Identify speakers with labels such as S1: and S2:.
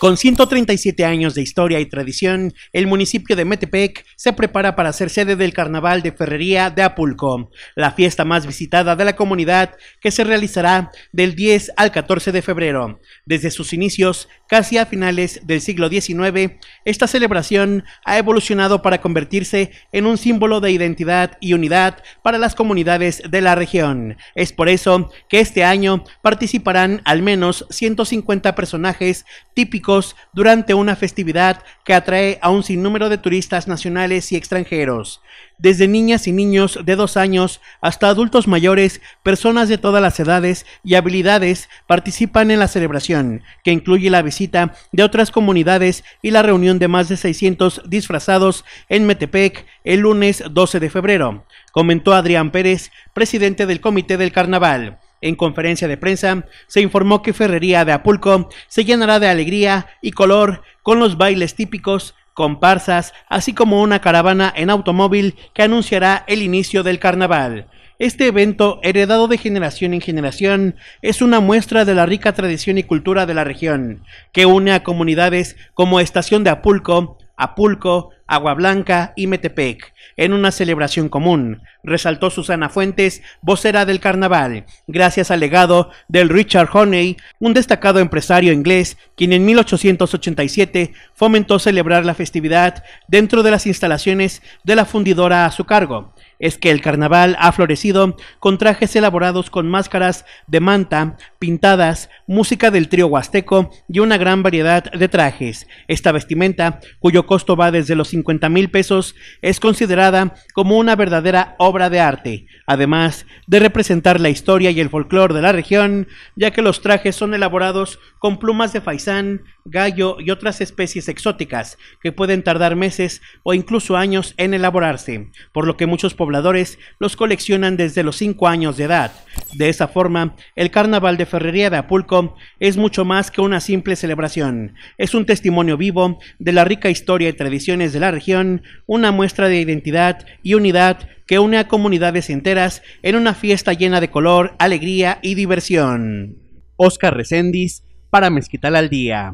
S1: Con 137 años de historia y tradición, el municipio de Metepec se prepara para ser sede del Carnaval de Ferrería de Apulco, la fiesta más visitada de la comunidad que se realizará del 10 al 14 de febrero. Desde sus inicios, casi a finales del siglo XIX, esta celebración ha evolucionado para convertirse en un símbolo de identidad y unidad para las comunidades de la región. Es por eso que este año participarán al menos 150 personajes típicos durante una festividad que atrae a un sinnúmero de turistas nacionales y extranjeros. Desde niñas y niños de dos años hasta adultos mayores, personas de todas las edades y habilidades participan en la celebración, que incluye la visita de otras comunidades y la reunión de más de 600 disfrazados en Metepec el lunes 12 de febrero, comentó Adrián Pérez, presidente del Comité del Carnaval. En conferencia de prensa se informó que Ferrería de Apulco se llenará de alegría y color con los bailes típicos, comparsas, así como una caravana en automóvil que anunciará el inicio del carnaval. Este evento, heredado de generación en generación, es una muestra de la rica tradición y cultura de la región, que une a comunidades como Estación de Apulco, Apulco, Agua Blanca y Metepec. En una celebración común, resaltó Susana Fuentes, vocera del carnaval, gracias al legado del Richard Honey, un destacado empresario inglés, quien en 1887 fomentó celebrar la festividad dentro de las instalaciones de la fundidora a su cargo. Es que el carnaval ha florecido con trajes elaborados con máscaras de manta, pintadas, música del trío huasteco y una gran variedad de trajes. Esta vestimenta, cuyo costo va desde los mil pesos es considerada como una verdadera obra de arte, además de representar la historia y el folclore de la región, ya que los trajes son elaborados con plumas de faisán, gallo y otras especies exóticas que pueden tardar meses o incluso años en elaborarse, por lo que muchos pobladores los coleccionan desde los 5 años de edad, de esa forma, el Carnaval de Ferrería de Apulco es mucho más que una simple celebración. Es un testimonio vivo de la rica historia y tradiciones de la región, una muestra de identidad y unidad que une a comunidades enteras en una fiesta llena de color, alegría y diversión. Oscar Recendis para Mezquital al Día.